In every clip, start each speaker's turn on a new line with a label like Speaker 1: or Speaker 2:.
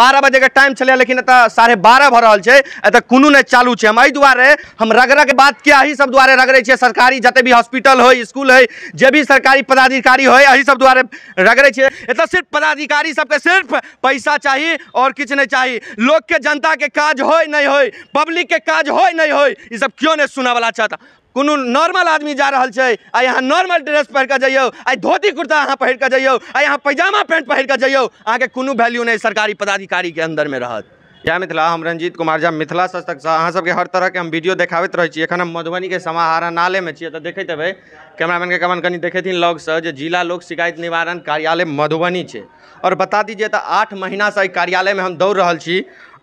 Speaker 1: बारह बजे के टाइम चले लेकिन साढ़े बारह भर रहा है अत कू नहीं चालू है हम अ दुआरे हम के बात के अही सब दुआरे रगड़े छे सरकारी जत भी हॉस्पिटल हो स्कूल है जो भी सरकारी पदाधिकारी हो अ सब दुआरे रगड़े छे एतः सिर्फ पदाधिकारी सबके सिर्फ पैसा चाहिए और किछ नहीं चाहिए लोग के जनता के काज हो नहीं हो पब्लिक के काज हो नहीं हो सब क्यों नहीं सुनने वाला चाहता कोनो नॉर्मल आदमी जा रहा है आई अहाँ नॉर्मल ड्रेस पहन के जइयो आ धोती कुर्ता अहाँ पहन के जइयो आई अहाँ पैजामा पैंट पहन के जइयो अहाँ के कोनो वैल्यू नहीं सरकारी पदाधिकारी के अंदर में रहत जय मिथिला हम रंजीत कुमार जब मिथिला सशक्त से अहाँ सबके हर तरह के हम वीडियो देखाबैत रहे छी एखन हम मधुबनी के समाहरणालय नाले में छी तो देखते हे कैमरामैन के कमन कनी देखेथिन लग से जो जिला लोक शिकायत निवारण कार्यालय मधुबनी है और बता दीजिए तो आठ महीना से कार्यालय में हम दौड़ रहा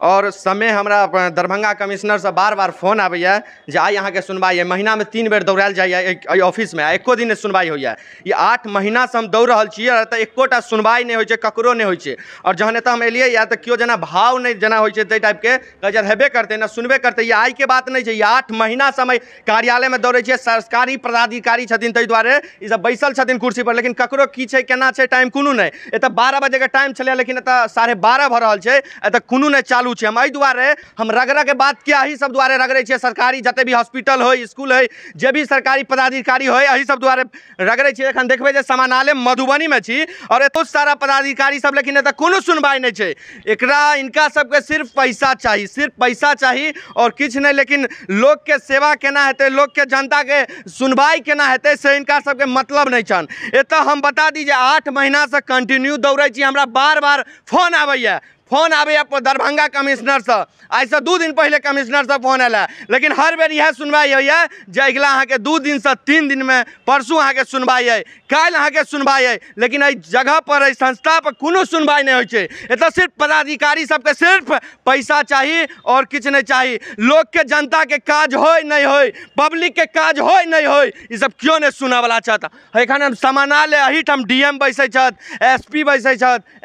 Speaker 1: और समय हमरा कमिश्नर से बार बार फोन आबे जे के सुनवाई है महीना में तीन बेर दौड़ा जाइए ऑफिस में एको दिन सुनवाई हो होइए ई आठ से हम दौड़ रहा छे तो एकोटा सुनवाई नहीं होइ छै ककरो नहीं होइ और जहन हम एलिए तो तऽ जना भाव नहीं जना होइ छै ताहि टाइपके कजर हेबे करते ना सुनबे ये आई के बात नहीं है ये आठ से हम कार्यालय में दौड़े सरकारी पदाधिकारी छथिन ते दुआरे इस बैसल छथिन पर लेकिन ककरो की छे केना छे टाइम कोनो नहीं एतय बारह के टाइम छे लेकिन एतय साढ़े बारह भ रहा है एतय कोनो नहीं चालू चालू छे हम द्वारे हम रगड़ के बात किया ही सब द्वारे रगड़े छे सरकारी जते भी हॉस्पिटल हो स्कूल है जे भी सरकारी पदाधिकारी हो यही सब द्वारे रगड़े छे अखन देखबे जे समानालय मधुबनी में छी और एतो सारा पदाधिकारी सब लेकिन एतऽ कोनो सुनवाई नहीं छे एकरा इनका सबके सिर्फ पैसा चाहिए सिर्फ पैसा चाहिए और किछु नहीं लेकिन लोग के सेवा केना हेतै लोग के जनता के सुनवाई केना हेतै से इनका सबके मतलब नहीं छन एतऽ हम बता दीजिए आठ महीना से कंटिन्यू दौड़े छी हमरा बार बार फोन आबैया फोन आबैए दरभंगा कमिश्नर से आज से दू दिन पहले कमिश्नर से फोन अयला लेकिन हर बेर इएह सुनवाई हो अगला अहाँ के दू से तीन में परसू सुनवाई है कल अहाँ के सुनवाई है लेकिन अ जगह पर संस्थापर कोनो सुनवाइ नहि होइ छै सिर्फ पदाधिकारी सबके सिर्फ पैसा कि नहीं चाहिए लोग के जनता के काज नहीं हो पब्लिक के काज हो नहीं हो सब क्यों नहीं सुनयवला वाला एखन हम समानालय एहीठाम डी एम बैसे एस पी बैसे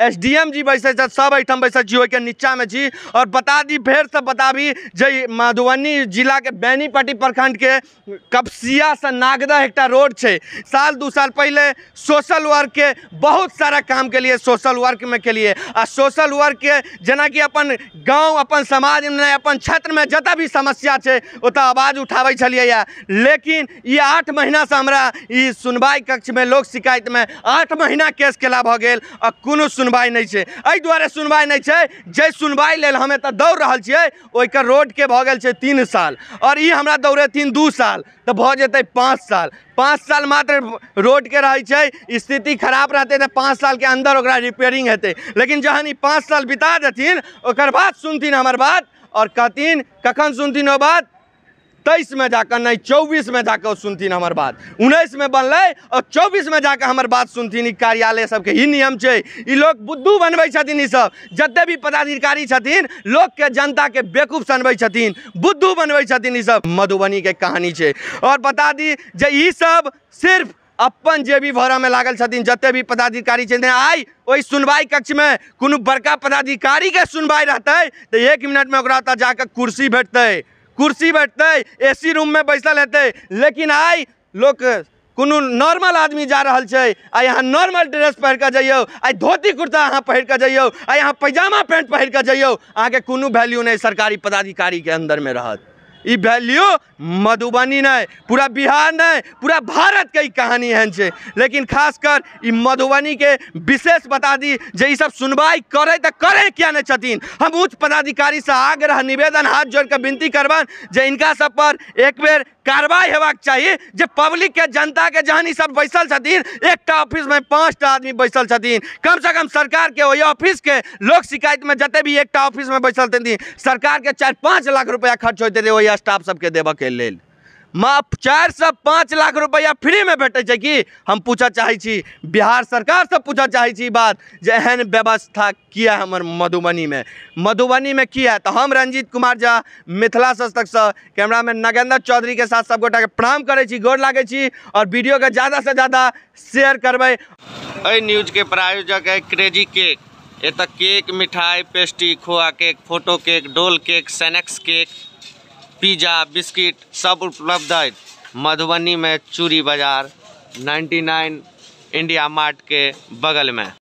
Speaker 1: एस डी एम जी बैसे सब अठम एहिठाम पैसा जियो के नीचा में जी और बता दी फिर से बता भी जय मधुबनी जिला के बैनीपट्टी प्रखंड के कपसिया से नागदा एक रोड है साल दू साल पहले सोशल वर्क के बहुत सारा काम के लिए सोशल वर्क में के लिए आ सोशल वर्क के जना कि अपन गांव अपन समाज में अपन क्षेत्र में जता भी समस्या है उत आवाज उठाबे छे लेकिन ये आठ महीना से हमारा सुनवाई कक्ष में लोक शिकायत में आठ महीना केस केला भ गया और कोई सुनवाई नहीं है अ दुआरे सुनवाई नहीं जै सुनवाई लेल हम एतऽ दौड़ रहा है ओहिके रोड के भगल तीन साल ये हमारा दौड़े दौड़ेथिन दू साल तो भ जत पाँच साल पाँच साल मात्र रोड के छै स्थिति खराब रहते तो पाँच के अंदर वह रिपेयरिंग हेतु लेकिन जहन पाँच साल बिता देती सुनती बाद बात और कहती कखन सुनती बात तेईस में जाकर नहीं चौबीस में जाकर सुनथिन हमारे बात उन्नीस में बनल और चौबीस में जाकर हमारे बात सुनती कार्यालय सबके ही नियम है लोग बुद्धू बनबी सब जते भी पदाधिकारी छथिन लोग के जनता के बेकूफ सनबै छथिन बुद्धू बनबै छथिन सब मधुबनी के कहानी है और बता दी जे ई सब सिर्फ अपन जे भी भर में लागल छथिन जते भी पदाधिकारी छथिन आइ सुनवाई कक्ष में कोनो बड़का पदाधिकारी के सुनवाई रहते तो एक मिनट में जाकर कुर्सी भेटते कुर्सी बैठते एसी रूम में बैसल हेतै लेकिन आई लोग कोनो नॉर्मल आदमी जा रहा है आई यहाँ नॉर्मल ड्रेस पहन के जइयो आई धोती कुर्ता अहाँ पहन के जइयो आई यहाँ पैजामा पैंट पहन के जइयो अहाँ के कोनो वैल्यू नहीं सरकारी पदाधिकारी के अंदर में रहत ई वैल्यू मधुबनी नहीं पूरा बिहार नहीं पूरा भारत के कहानी है लेकिन खासकर ई मधुबनी के विशेष बता दी जे सब सुनवाई करे तो करे क्या नहीं हम उच्च पदाधिकारी से आग्रह निवेदन हाथ जोड़ विनती करबन जे इनका सब पर एक बेर कार्रवाई होगा चाहिए जो पब्लिक के जनता के जहन सब बैसल छथिन एकटा ऑफिस में पाँच आदमी बैसल छथिन कम से कम सरकार के वही ऑफिस के लोक शिकायत में जते भी एक ऑफिस में बैसल थे सरकार के चार पाँच लाख रुपया खर्च होते रहे वही स्टाफ सबके देबऽ के लिए चार से पाँच लाख रुपया फ्री में भेटे कि हम पूछ चाहे बिहार सरकार से चाहै चाहे बात जे एहन व्यवस्था किया हमर मधुबनी में किया तो हम रंजीत कुमार झा मिथिला मैन कैमरामैन नगेन्द्र के साथ सब के प्रणाम करे छी गोर और वीडियो के ज़्यादा से ज़्यादा शेयर करब न्यूज के प्रायोजक है क्रेजी केक एतय केक मिठाई पेस्ट्री खोआ cake photo cake doll cake सेनेक्स केक पिज़्ज़ा बिस्किट सब उपलब्ध है मधुबनी में चूड़ी बाज़ार 99 इंडिया मार्ट के बगल में